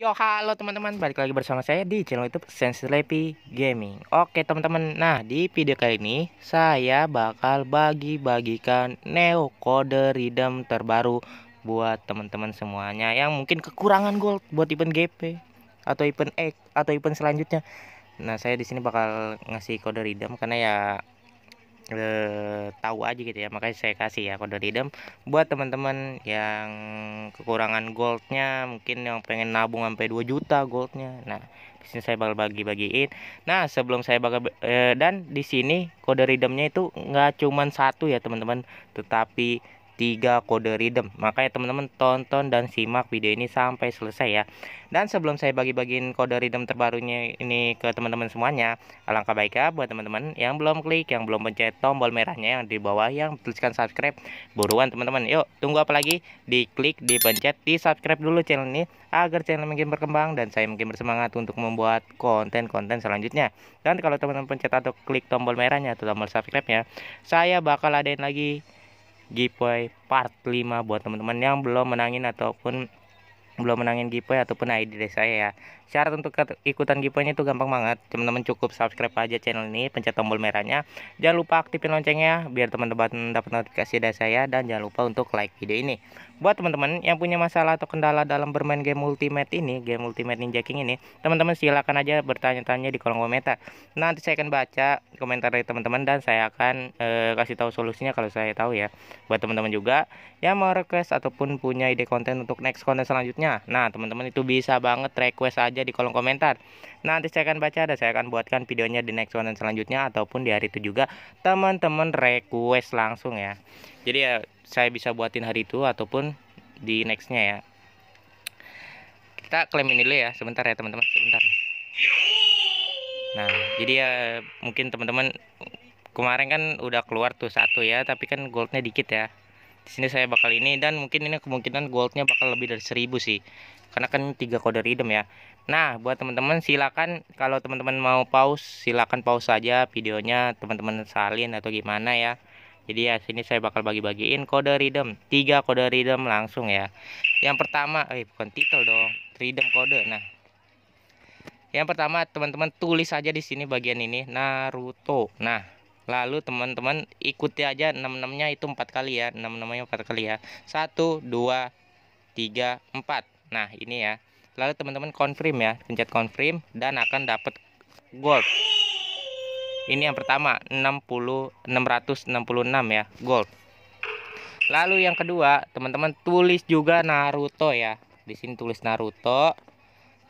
Yo halo teman-teman, balik lagi bersama saya di channel YouTube Sense Lepi Gaming. Oke teman-teman, nah di video kali ini saya bakal bagi-bagikan Neo Code Redeem terbaru buat teman-teman semuanya yang mungkin kekurangan gold buat event GP atau event X atau event selanjutnya. Nah saya di sini bakal ngasih kode redeem karena ya e, tahu aja gitu ya makanya saya kasih ya kode redeem buat teman-teman yang kekurangan goldnya mungkin yang pengen nabung sampai 2 juta goldnya nah di sini saya bakal bagi-bagiin nah sebelum saya bakal e, dan di sini kode redeemnya itu nggak cuman satu ya teman-teman tetapi 3 kode rhythm. Makanya teman-teman tonton dan simak video ini sampai selesai ya. Dan sebelum saya bagi-bagiin kode rhythm terbarunya ini ke teman-teman semuanya, alangkah baiknya buat teman-teman yang belum klik, yang belum pencet tombol merahnya yang di bawah yang tuliskan subscribe, buruan teman-teman. Yuk, tunggu apa lagi? Diklik, dipencet, di subscribe dulu channel ini agar channel mungkin berkembang dan saya mungkin bersemangat untuk membuat konten-konten selanjutnya. Dan kalau teman-teman pencet atau klik tombol merahnya atau tombol subscribe ya, saya bakal adain lagi giveaway part 5 buat teman-teman yang belum menangin ataupun belum menangin giveaway ataupun ID dari saya ya syarat untuk ikutan giveaway itu gampang banget teman-teman cukup subscribe aja channel ini pencet tombol merahnya jangan lupa aktifin loncengnya biar teman-teman dapat notifikasi dari saya dan jangan lupa untuk like video ini buat teman-teman yang punya masalah atau kendala dalam bermain game ultimate ini game ultimate ninja king ini teman-teman silahkan aja bertanya-tanya di kolom komentar nanti saya akan baca komentar dari teman-teman dan saya akan e, kasih tahu solusinya kalau saya tahu ya buat teman-teman juga yang mau request ataupun punya ide konten untuk next konten selanjutnya nah teman-teman itu bisa banget request aja di kolom komentar Nah nanti saya akan baca dan saya akan buatkan videonya di next konten selanjutnya ataupun di hari itu juga teman-teman request langsung ya jadi ya saya bisa buatin hari itu ataupun di nextnya ya kita klaim ini dulu ya sebentar ya teman-teman sebentar nah jadi ya mungkin teman-teman kemarin kan udah keluar tuh satu ya tapi kan goldnya dikit ya di sini saya bakal ini dan mungkin ini kemungkinan goldnya bakal lebih dari seribu sih karena kan tiga kode redeem ya Nah, buat teman-teman silakan kalau teman-teman mau pause, silakan pause saja videonya, teman-teman salin atau gimana ya jadi ya sini saya bakal bagi-bagiin kode rhythm, tiga kode rhythm langsung ya yang pertama eh bukan title dong rhythm kode nah yang pertama teman-teman tulis aja di sini bagian ini Naruto nah lalu teman-teman ikuti aja enam enamnya itu empat kali ya enam enamnya empat kali ya Satu, dua, tiga, empat. nah ini ya lalu teman-teman confirm ya pencet confirm dan akan dapat gold ini yang pertama 60 666 ya gold lalu yang kedua teman-teman tulis juga Naruto ya di sini tulis Naruto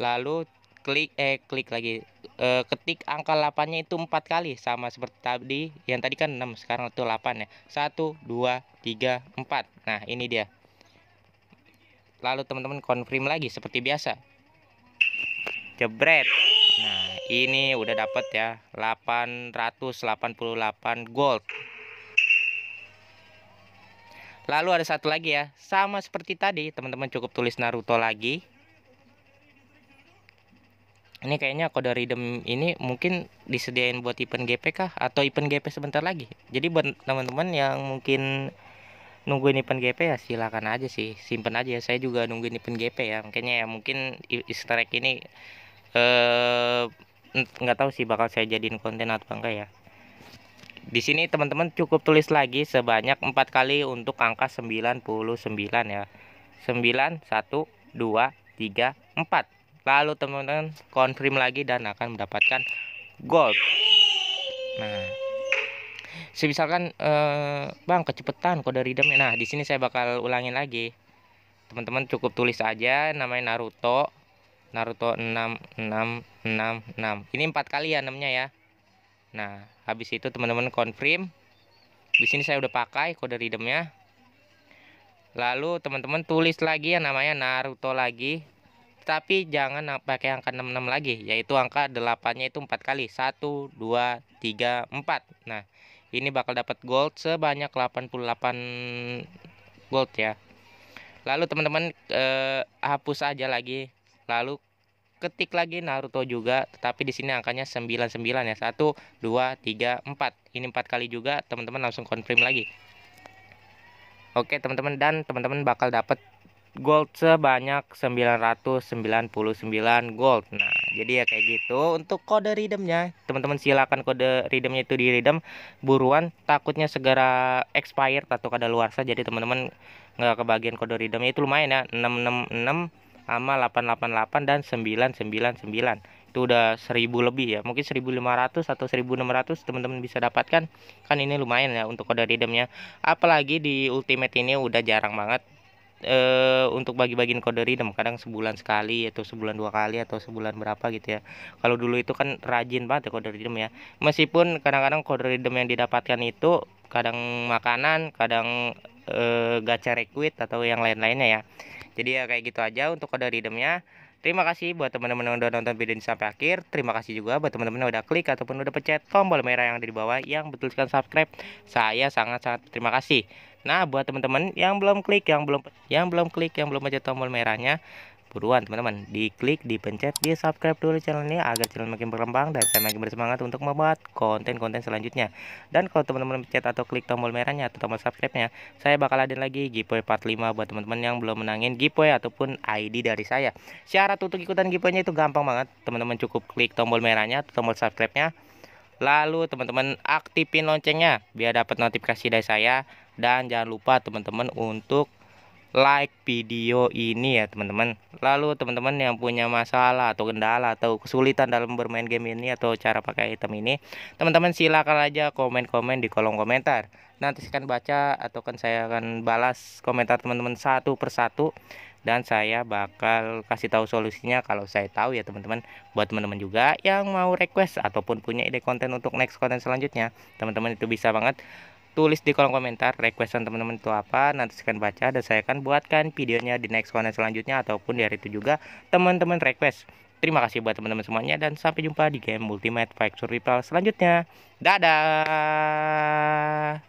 lalu klik eh klik lagi e, ketik angka 8-nya itu empat kali sama seperti tadi yang tadi kan 6 sekarang itu 8 ya 1 2 3 4 nah ini dia lalu teman-teman confirm lagi seperti biasa jebret nah ini udah dapet ya 888 gold lalu ada satu lagi ya sama seperti tadi teman-teman cukup tulis Naruto lagi ini kayaknya kode redeem ini mungkin disediain buat event GP kah atau event GP sebentar lagi jadi buat teman-teman yang mungkin nungguin event GP ya silakan aja sih simpen aja saya juga nungguin event GP ya makanya ya mungkin easter egg ini eh nggak tahu sih bakal saya jadiin konten atau enggak ya di sini teman-teman cukup tulis lagi sebanyak empat kali untuk angka 99 ya 9 1 2 3 4 lalu teman-teman konfirm lagi dan akan mendapatkan gold nah misalkan eh, bang kecepetan kode redeemnya nah di sini saya bakal ulangin lagi teman-teman cukup tulis aja namanya Naruto Naruto 6666 ini empat kali ya 6 nya ya nah habis itu teman-teman confirm di sini saya udah pakai kode redeemnya lalu teman-teman tulis lagi yang namanya Naruto lagi tapi jangan pakai angka 66 lagi yaitu angka 8 nya itu 4 kali 1 2 3 4 nah ini bakal dapat gold sebanyak 88 gold ya lalu teman-teman eh, hapus aja lagi Lalu ketik lagi Naruto juga, tetapi di sini angkanya 99 ya. 1 2 3 4. Ini empat kali juga, teman-teman langsung konfirm lagi. Oke, teman-teman dan teman-teman bakal dapat gold sebanyak 999 gold. Nah, jadi ya kayak gitu. Untuk kode redeemnya, teman-teman silakan kode redeemnya itu di redeem buruan. Takutnya segera expired atau kada luar Jadi teman-teman nggak kebagian kode redeemnya itu lumayan ya 666 sama 888 dan 999 itu udah 1000 lebih ya mungkin 1500 atau 1600 teman-teman bisa dapatkan kan ini lumayan ya untuk kode redeemnya apalagi di ultimate ini udah jarang banget e, untuk bagi-bagiin kode redeem kadang sebulan sekali atau sebulan dua kali atau sebulan berapa gitu ya kalau dulu itu kan rajin banget ya kode redeem ya meskipun kadang-kadang kode redeem yang didapatkan itu kadang makanan kadang e, gacha requit atau yang lain-lainnya ya jadi ya kayak gitu aja untuk kode redeemnya. Terima kasih buat teman-teman yang udah nonton video ini sampai akhir. Terima kasih juga buat teman-teman yang udah klik ataupun udah pencet tombol merah yang ada di bawah yang betulkan subscribe. Saya sangat-sangat terima kasih. Nah, buat teman-teman yang belum klik, yang belum yang belum klik, yang belum pencet tombol merahnya, buruan teman-teman diklik dipencet di subscribe dulu channel ini agar channel makin berkembang dan saya makin bersemangat untuk membuat konten-konten selanjutnya dan kalau teman-teman pencet atau klik tombol merahnya atau tombol subscribe-nya saya bakal ada lagi giveaway part 5 buat teman-teman yang belum menangin giveaway ataupun ID dari saya syarat untuk ikutan giveaway-nya itu gampang banget teman-teman cukup klik tombol merahnya atau tombol subscribe-nya Lalu teman-teman aktifin loncengnya biar dapat notifikasi dari saya dan jangan lupa teman-teman untuk like video ini ya teman-teman lalu teman-teman yang punya masalah atau kendala atau kesulitan dalam bermain game ini atau cara pakai item ini teman-teman silakan aja komen-komen di kolom komentar nanti saya akan baca atau kan saya akan balas komentar teman-teman satu persatu dan saya bakal kasih tahu solusinya kalau saya tahu ya teman-teman buat teman-teman juga yang mau request ataupun punya ide konten untuk next konten selanjutnya teman-teman itu bisa banget tulis di kolom komentar requestan teman-teman itu apa nanti saya akan baca dan saya akan buatkan videonya di next konten selanjutnya ataupun di hari itu juga teman-teman request terima kasih buat teman-teman semuanya dan sampai jumpa di game Ultimate Fight Survival selanjutnya dadah